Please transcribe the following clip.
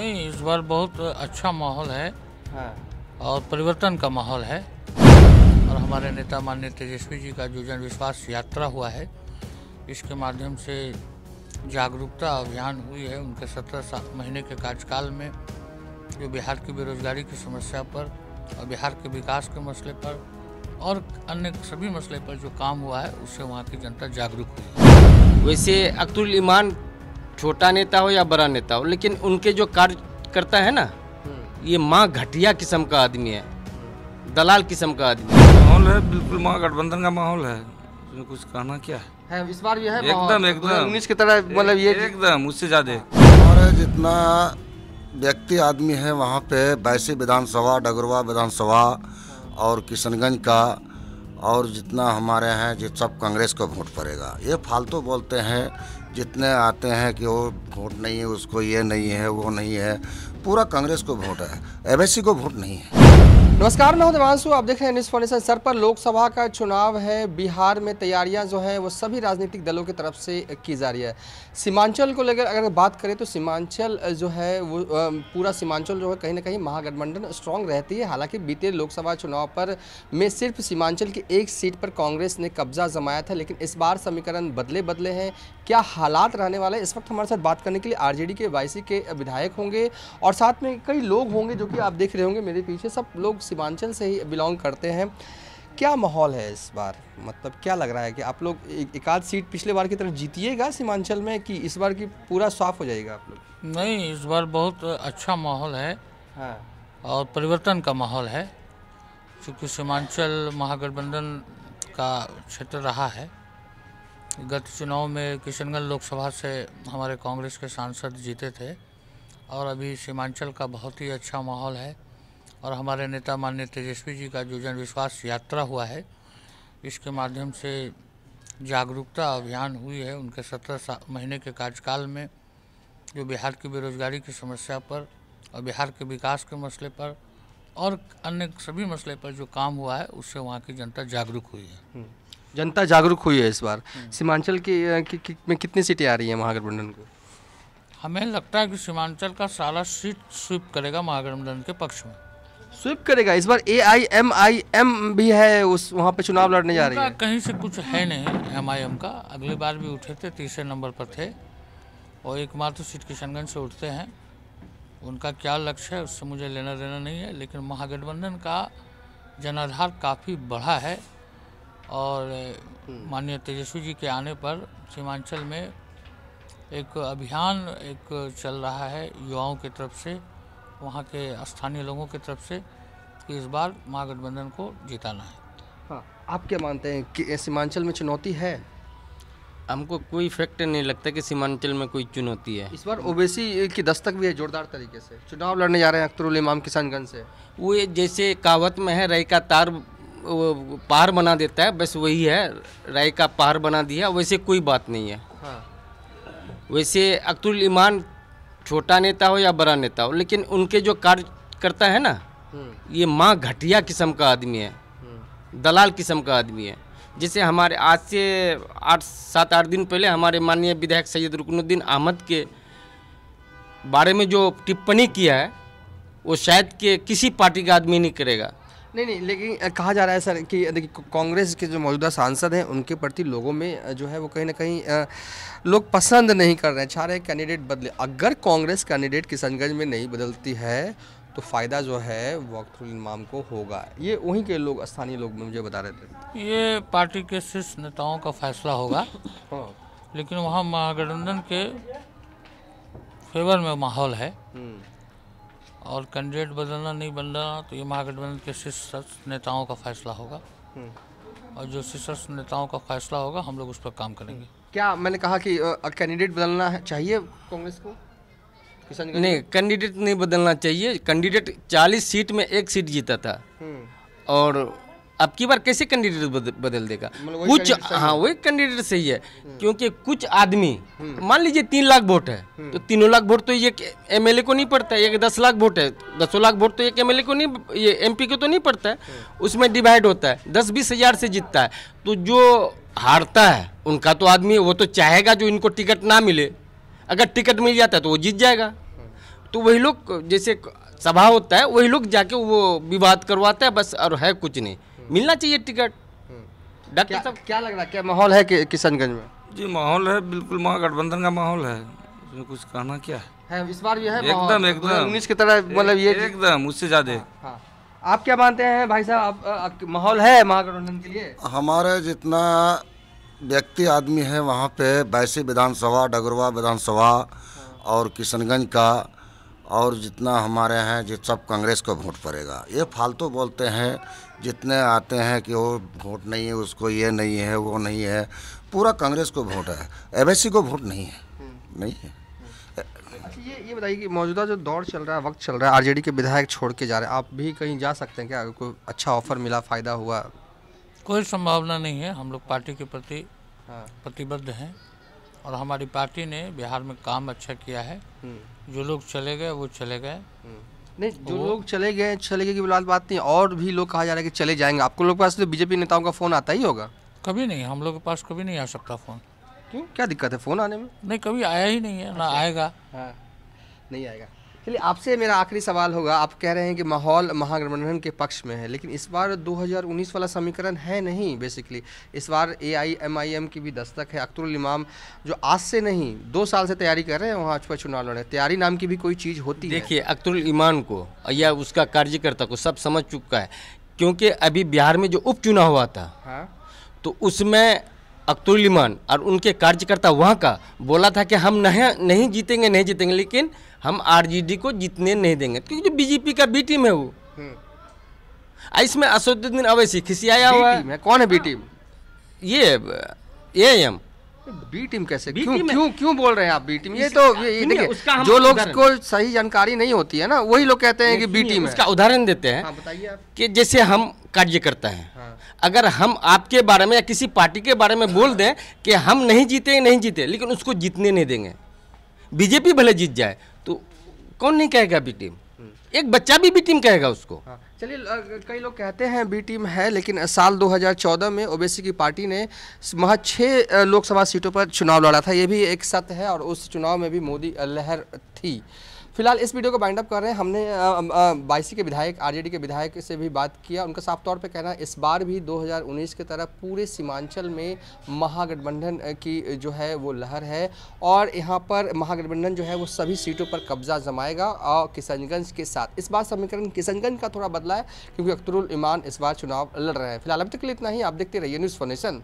नहीं इस बार बहुत अच्छा माहौल है हाँ। और परिवर्तन का माहौल है और हमारे नेता माननीय तेजस्वी जी का जो जन विश्वास यात्रा हुआ है इसके माध्यम से जागरूकता अभियान हुई है उनके सत्रह महीने के कार्यकाल में जो बिहार की बेरोजगारी की समस्या पर और बिहार के विकास के मसले पर और अन्य सभी मसले पर जो काम हुआ है उससे वहाँ की जनता जागरूक हुई वैसे अक्तुल ईमान छोटा नेता हो या बड़ा नेता हो लेकिन उनके जो कार्य करता है ना हम्म। ये माँ घटिया किस्म का आदमी है हम्म। दलाल किस्म का आदमी माहौल है बिल्कुल महागठबंधन का माहौल है कुछ कहना क्या है, है इस बार ये है एकदम एकदम उन्नीस की तरह मतलब ये एकदम उससे ज्यादा हमारे जितना व्यक्ति आदमी है वहाँ पे बैसी विधानसभा डगरवा विधानसभा और किशनगंज का और जितना हमारे हैं जो सब कांग्रेस को वोट पड़ेगा ये फालतू बोलते हैं जितने आते हैं कि वो वोट नहीं है उसको ये नहीं है वो नहीं है पूरा कांग्रेस को वोट है एमएससी को वोट नहीं है नमस्कार मैं हूं देवांशु आप देख रहे हैं न्यूज फाउंडेशन सर पर लोकसभा का चुनाव है बिहार में तैयारियां जो हैं वो सभी राजनीतिक दलों की तरफ से की जा रही है सीमांचल को लेकर अगर बात करें तो सीमांचल जो है वो पूरा सीमांचल जो है कहीं ना कहीं महागठबंधन स्ट्रांग रहती है हालांकि बीते लोकसभा चुनाव पर में सिर्फ सीमांचल की एक सीट पर कांग्रेस ने कब्जा जमाया था लेकिन इस बार समीकरण बदले बदले हैं क्या हालात रहने वाले इस वक्त हमारे साथ बात करने के लिए आर के वाई के विधायक होंगे और साथ में कई लोग होंगे जो कि आप देख रहे होंगे मेरे पीछे सब लोग सीमांचल से ही बिलोंग करते हैं क्या माहौल है इस बार मतलब क्या लग रहा है कि आप लोग एक, आध सीट पिछले बार की तरफ जीतिएगा सीमांचल में कि इस बार की पूरा साफ हो जाएगा आप लोग नहीं इस बार बहुत अच्छा माहौल है हाँ। और परिवर्तन का माहौल है चूँकि सीमांचल महागठबंधन का क्षेत्र रहा है गत चुनाव में किशनगंज लोकसभा से हमारे कांग्रेस के सांसद जीते थे और अभी सीमांचल का बहुत ही अच्छा माहौल है और हमारे नेता माननीय तेजस्वी जी का जो जन विश्वास यात्रा हुआ है इसके माध्यम से जागरूकता अभियान हुई है उनके सत्रह महीने के कार्यकाल में जो बिहार की बेरोजगारी की समस्या पर और बिहार के विकास के मसले पर और अन्य सभी मसले पर जो काम हुआ है उससे वहाँ की जनता जागरूक हुई है हम्म। जनता जागरूक हुई है इस बार सीमांचल की, की, की में कितनी सीटें आ रही हैं महागठबंधन को हमें लगता है कि सीमांचल का सारा सीट स्वीप करेगा महागठबंधन के पक्ष में स्विप करेगा इस बार ए आई एम आई एम भी है उस वहाँ पे चुनाव लड़ने जा रही है कहीं से कुछ है नहीं एम आई एम का अगली बार भी उठे थे तीसरे नंबर पर थे और एकमात्र सीट किशनगंज से उठते हैं उनका क्या लक्ष्य है उससे मुझे लेना देना नहीं है लेकिन महागठबंधन का जनाधार काफ़ी बढ़ा है और हम्म। माननीय तेजस्वी जी के आने पर सीमांचल में एक अभियान एक चल रहा है युवाओं की तरफ से वहाँ के स्थानीय लोगों की तरफ से कि इस बार महागठबंधन को जिताना है हाँ आप क्या मानते हैं कि सीमांचल में चुनौती है हमको कोई फैक्ट नहीं लगता कि सीमांचल में कोई चुनौती है इस बार ओबीसी की दस्तक भी है जोरदार तरीके से चुनाव लड़ने जा रहे हैं अख्तरुल इमाम किसानगंज से वो जैसे कहावत में है राय का तार पार बना देता है बस वही है राय का पार बना दिया वैसे कोई बात नहीं है हाँ। वैसे अख्तरुल छोटा नेता हो या बड़ा नेता हो लेकिन उनके जो कार्य करता है ना हम्म। ये माँ घटिया किस्म का आदमी है हम्म। दलाल किस्म का आदमी है जैसे हमारे आज से आठ सात आठ दिन पहले हमारे माननीय विधायक सैयद रुकनुद्दीन अहमद के बारे में जो टिप्पणी किया है वो शायद के किसी पार्टी का आदमी नहीं करेगा नहीं नहीं लेकिन कहा जा रहा है सर कि देखिए कांग्रेस के जो मौजूदा सांसद हैं उनके प्रति लोगों में जो है वो कहीं ना कहीं लोग पसंद नहीं कर रहे हैं चाह रहे कैंडिडेट बदले अगर कांग्रेस कैंडिडेट किशनगंज में नहीं बदलती है तो फ़ायदा जो है वक्तुल इमाम को होगा ये वहीं के लोग स्थानीय लोग मुझे बता रहे थे ये पार्टी के शीर्ष नेताओं का फैसला होगा हाँ। लेकिन वहाँ महागठबंधन के फेवर में माहौल है हम्म। और कैंडिडेट बदलना नहीं बन रहा तो ये महागठबंधन के शीर्ष नेताओं का फैसला होगा हम्म। और जो शीर्ष नेताओं का फैसला होगा हम लोग उस पर काम करेंगे हम्म। क्या मैंने कहा कि कैंडिडेट बदलना चाहिए कांग्रेस को नहीं कैंडिडेट नहीं बदलना चाहिए कैंडिडेट 40 सीट में एक सीट जीता था हम्म। और अब की बार कैसे कैंडिडेट बदल देगा मतलब कुछ हाँ वही कैंडिडेट सही है हम्म। क्योंकि कुछ आदमी हम्म। मान लीजिए तीन लाख वोट है हम्म। तो तीनों लाख वोट तो ये एम को नहीं पड़ता है एक दस लाख वोट है दसों लाख वोट तो एक एम को नहीं ये एम को तो नहीं पड़ता है उसमें डिवाइड होता है दस बीस हजार से जीतता है तो जो हारता है उनका तो आदमी वो तो चाहेगा जो इनको टिकट ना मिले अगर टिकट मिल जाता है तो वो जीत जाएगा तो वही लोग जैसे सभा होता है वही लोग जाके वो विवाद करवाता है बस और है कुछ नहीं मिलना चाहिए टिकट हम्म। डॉक्टर तो साहब क्या लग रहा है क्या माहौल है किशनगंज में जी माहौल है बिल्कुल महागठबंधन का माहौल है उसमें कुछ कहना क्या है है इस बार भी है एकदम एकदम उन्नीस की तरह मतलब ये एकदम उससे ज्यादा हाँ, हाँ। आप क्या मानते हैं भाई साहब आप, माहौल है महागठबंधन के लिए हमारे जितना व्यक्ति आदमी है वहाँ पे वैसे विधानसभा डगरवा विधानसभा हाँ। और किशनगंज का और जितना हमारे हैं जो सब कांग्रेस को वोट पड़ेगा ये फालतू बोलते हैं जितने आते हैं कि वो वोट नहीं है उसको ये नहीं है वो नहीं है पूरा कांग्रेस को वोट है एमएससी को वोट नहीं है हम्म। नहीं है अच्छा ये ये बताइए कि मौजूदा जो दौर चल रहा है वक्त चल रहा है आरजेडी के विधायक छोड़ के जा रहे हैं आप भी कहीं जा सकते हैं क्या अगर कोई अच्छा ऑफर मिला फ़ायदा हुआ कोई संभावना नहीं है हम लोग पार्टी के प्रति हाँ। प्रतिबद्ध हैं और हमारी पार्टी ने बिहार में काम अच्छा किया है हम्म। जो लोग चले गए वो चले गए हम्म। नहीं जो लोग चले गए चले गए की फिलहाल बात नहीं और भी लोग कहा जा रहा है कि चले जाएंगे आपको लोग पास तो बीजेपी नेताओं का फ़ोन आता ही होगा कभी नहीं हम लोग के पास कभी नहीं आ सकता फ़ोन क्यों क्या दिक्कत है फ़ोन आने में नहीं कभी आया ही नहीं है ना अच्छा। आएगा हाँ नहीं आएगा चलिए आपसे मेरा आखिरी सवाल होगा आप कह रहे हैं कि माहौल महागठबंधन के पक्ष में है लेकिन इस बार 2019 वाला समीकरण है नहीं बेसिकली इस बार एआईएमआईएम की भी दस्तक है अख्तरुल इमाम जो आज से नहीं दो साल से तैयारी कर रहे हैं वहाँ पर चुनाव लड़े तैयारी नाम की भी कोई चीज़ होती देखिए, है देखिए अख्तरुल ईमान को या उसका कार्यकर्ता को सब समझ चुका है क्योंकि अभी बिहार में जो उपचुनाव हुआ था हाँ? तो उसमें अख्तुरलीमान और उनके कार्यकर्ता वहाँ का बोला था कि हम नहीं नहीं जीतेंगे नहीं जीतेंगे लेकिन हम आरजेडी को जीतने नहीं देंगे क्योंकि जो बीजेपी का बी टीम है वो हम्म। इसमें असदुद्दीन अवैसी खिसिया हुआ है कौन है बी हाँ। टीम ये ए एम बी टीम कैसे बी क्यों क्यों क्यों बोल रहे हैं आप बी टीम ये तो ये देखिए जो लोग को सही जानकारी नहीं होती है ना वही लोग कहते हैं कि बी टीम इसका उदाहरण देते हैं हाँ, बताइए कि जैसे हम कार्यकर्ता हैं है हाँ। अगर हम आपके बारे में या किसी पार्टी के बारे में बोल दें कि हम नहीं जीते नहीं जीते लेकिन उसको जीतने नहीं देंगे बीजेपी भले जीत जाए तो कौन नहीं कहेगा बी टीम एक बच्चा भी बी टीम कहेगा उसको हाँ, चलिए कई लोग कहते हैं बी टीम है लेकिन साल 2014 में ओबीसी की पार्टी ने महज छः लोकसभा सीटों पर चुनाव लड़ा था ये भी एक सत्य है और उस चुनाव में भी मोदी लहर थी फिलहाल इस वीडियो को बाइंड अप कर रहे हैं हमने बाईसी के विधायक आरजेडी के विधायक से भी बात किया उनका साफ तौर पे कहना इस बार भी 2019 के तरह पूरे सीमांचल में महागठबंधन की जो है वो लहर है और यहाँ पर महागठबंधन जो है वो सभी सीटों पर कब्जा जमाएगा और किशनगंज के साथ इस बार समीकरण किशनगंज का थोड़ा बदला है क्योंकि अख्तरुल ईमान इस बार चुनाव लड़ रहे हैं फिलहाल अब तक के लिए इतना ही आप देखते रहिए न्यूज़ फोनेशन